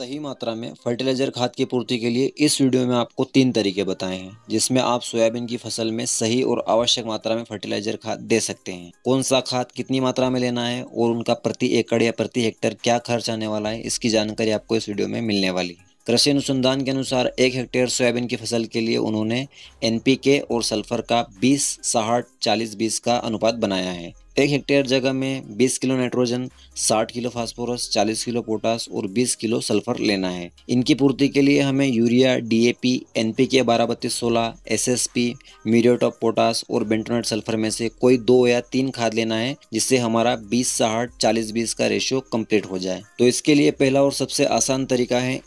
सही मात्रा में फर्टिलाइज़र खाद की पूर्ति के लिए इस वीडियो में आपको तीन तरीके बताए हैं जिसमें आप सोयाबीन की फसल में सही और आवश्यक मात्रा में फर्टिलाइज़र खाद दे सकते हैं कौन सा खाद कितनी मात्रा में लेना है और उनका प्रति एकड़ या प्रति हेक्टेयर क्या खर्च आने वाला है इसकी जानकारी आपको इस वीडियो में मिलने वाली है कृषि अनुसंधान के अनुसार एक हेक्टेयर सोयाबीन की फसल के लिए उन्होंने एनपीके और सल्फर का 20 साहठ चालीस बीस का अनुपात बनाया है एक हेक्टेयर जगह में 20 kilo nitrogen 60 kilo phosphorus 40 kilo potash और 20 किलो सल्फर लेना है इनकी पूर्ति के लिए हमें यूरिया डीएपी एनपीके बारह बत्तीस सोलह एस पी ऑफ पोटास और बेंटोनेट सल्फर में से कोई दो या तीन खाद लेना है जिससे हमारा बीस साठ चालीस बीस का रेशियो कम्प्लीट हो जाए तो इसके लिए पहला और सबसे आसान तरीका है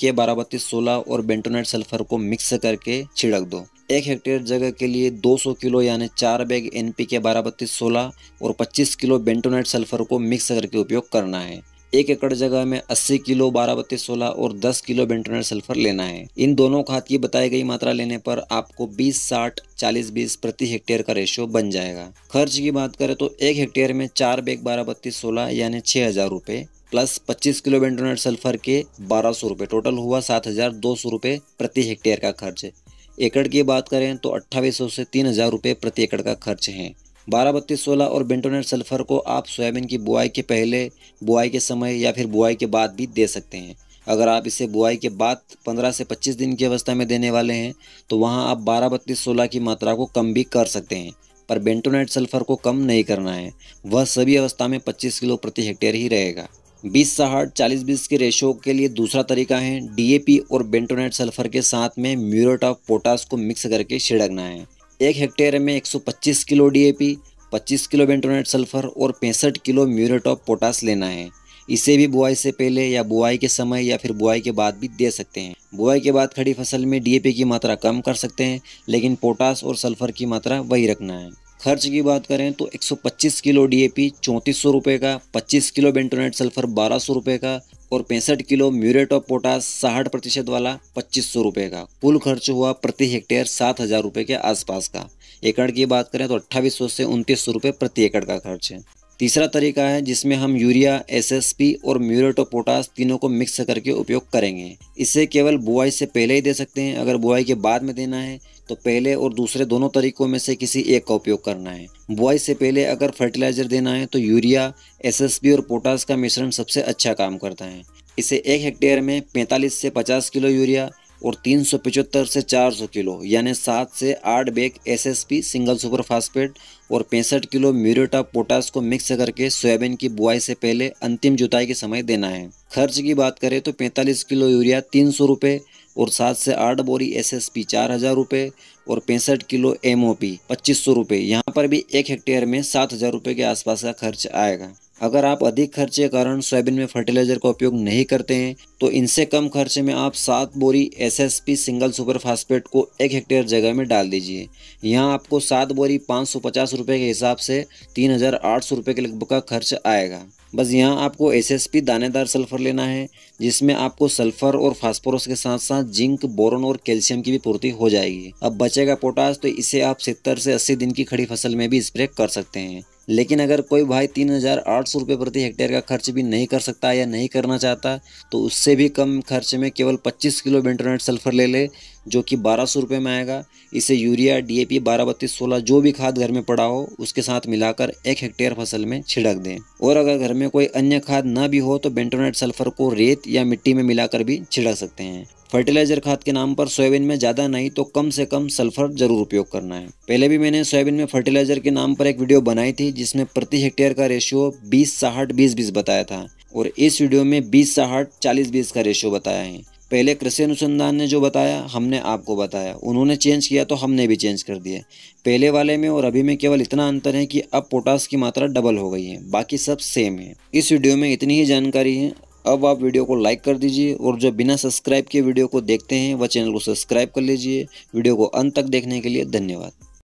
के बारह बत्तीस सोलह और बेंटोनेट सल्फर को मिक्स करके छिड़क दो एक हेक्टेयर जगह के लिए 200 किलो यानी चार बैग एन पी के बारह बत्तीस सोलह और 25 किलो बेंटोनाइट सल्फर को मिक्स करके उपयोग करना है एक एकड़ जगह में 80 किलो बारह बत्तीस सोलह और 10 किलो बेंटोनेट सल्फर लेना है इन दोनों खाद की बताई गई मात्रा लेने पर आपको 20 साठ 40 बीस प्रति हेक्टेयर का रेशियो बन जाएगा खर्च की बात करें तो एक हेक्टेयर में चार बैग बारह बत्तीस सोलह यानी छह हज़ार रूपए प्लस 25 किलो बेंटोनेट सल्फर के बारह सौ टोटल हुआ सात हज़ार दो सौ प्रति हेक्टेयर का खर्च एकड़ की बात करें तो अट्ठाईस से तीन हज़ार रुपये प्रति एकड़ का खर्च है बारह बत्तीस सोलह और बेंटोनेट सल्फर को आप सोयाबीन की बुआई के पहले बुआई के समय या फिर बुआई के बाद भी दे सकते हैं अगर आप इसे बुआई के बाद 15 से 25 दिन की अवस्था में देने वाले हैं तो वहां आप बारह बत्तीस सोलह की मात्रा को कम भी कर सकते हैं पर बेंटोनेट सल्फर को कम नहीं करना है वह सभी अवस्था में 25 किलो प्रति हेक्टेयर ही रहेगा बीस साठ चालीस बीस के रेशो के लिए दूसरा तरीका है डीएपी और बेंटोनेट सल्फर के साथ में म्यूरेट ऑफ पोटास को मिक्स करके छिड़कना है एक हेक्टेयर में 125 kilo DAP 25 kilo bentonite sulphur और पैंसठ किलो म्यूरेट ऑफ पोटास लेना है इसे भी बुआई से पहले या बुआई के समय या फिर बुआई के बाद भी दे सकते हैं बुआई के बाद खड़ी फसल में डीएपी की मात्रा कम कर सकते हैं लेकिन पोटास और सल्फर की मात्रा वही रखना है खर्च की बात करें तो 125 किलो डीएपी चौंतीस सौ रुपये का 25 किलो बेंटोनेट सल्फर बारह सौ का और पैंसठ किलो म्यूरेट ऑफ पोटास साठ प्रतिशत वाला पच्चीस सौ का कुल खर्च हुआ प्रति हेक्टेयर सात हज़ार रुपये के आसपास का एकड़ की बात करें तो अट्ठाईस सौ से उनतीस सौ रुपये प्रति एकड़ का खर्च है तीसरा तरीका है जिसमें हम यूरिया एसएसपी और म्यूरेट ऑफ पोटास तीनों को मिक्स करके उपयोग करेंगे इसे केवल बुआई से पहले ही दे सकते हैं अगर बुआई के बाद में देना है तो पहले और दूसरे दोनों तरीकों में से किसी एक का उपयोग करना है बुआई से पहले अगर फर्टिलाइज़र देना है तो यूरिया एसएसपी और पोटास का मिश्रण सबसे अच्छा काम करता है इसे एक हेक्टेयर में 45 से 50 किलो यूरिया और तीन सौ से चार सौ किलो यानी सात से आठ bag SSP single super phosphate और पैंसठ किलो म्यूरेटा पोटास को मिक्स करके सोयाबीन की बुआई से पहले अंतिम जुताई के समय देना है खर्च की बात करें तो 45 किलो यूरिया तीन सौ रुपये और सात से आठ बोरी एस एस पी चार हज़ार रुपये और पैंसठ किलो एम ओ पी पच्चीस सौ रुपये यहाँ पर भी एक हेक्टेयर में सात हज़ार रुपये के आसपास का खर्च आएगा अगर आप अधिक खर्चे के कारण सोयाबीन में फर्टिलाइजर का उपयोग नहीं करते हैं तो इनसे कम खर्चे में आप सात बोरी एसएसपी सिंगल सुपर फास्फेट को एक हेक्टेयर जगह में डाल दीजिए यहाँ आपको सात बोरी पाँच सौ पचास रुपये के हिसाब से तीन हज़ार आठ सौ रुपये के लगभग का खर्च आएगा बस यहाँ आपको एसएसपी दानेदार सल्फर लेना है जिसमें आपको सल्फर और फास्फोरस के साथ साथ जिंक बोरोन और कैल्शियम की भी पूर्ति हो जाएगी अब बचेगा पोटास तो इसे आप सत्तर से अस्सी दिन की खड़ी फसल में भी स्प्रे कर सकते हैं लेकिन अगर कोई भाई तीन हज़ार आठ सौ रुपये प्रति हेक्टेयर का खर्च भी नहीं कर सकता या नहीं करना चाहता तो उससे भी कम खर्च में केवल पच्चीस किलो बेंटोनेट सल्फर ले ले जो कि बारह सौ रुपये में आएगा इसे यूरिया डी ए पी बारह बत्तीस सोलह जो भी खाद घर में पड़ा हो उसके साथ मिलाकर एक हेक्टेयर फसल में छिड़क दें और अगर घर में कोई अन्य खाद ना भी हो तो बेंटोनेट सल्फर को रेत या मिट्टी में मिलाकर भी छिड़क सकते हैं फर्टिलाइज़र खाद के नाम पर सोयाबीन में ज़्यादा नहीं तो कम से कम सल्फर जरूर उपयोग करना है पहले भी मैंने सोयाबीन में फर्टिलाइज़र के नाम पर एक वीडियो बनाई थी जिसमें प्रति हेक्टेयर का रेशियो बीस साठ बीस बीस बताया था और इस वीडियो में बीस साहठ चालीस बीस का रेशियो बताया है पहले कृषि अनुसंधान ने जो बताया हमने आपको बताया उन्होंने चेंज किया तो हमने भी चेंज कर दिया पहले वाले में और अभी में केवल इतना अंतर है कि अब पोटास की मात्रा डबल हो गई है बाकी सब सेम है इस वीडियो में इतनी ही जानकारी है अब आप वीडियो को लाइक कर दीजिए और जो बिना सब्सक्राइब किए वीडियो को देखते हैं वह चैनल को सब्सक्राइब कर लीजिए वीडियो को अंत तक देखने के लिए धन्यवाद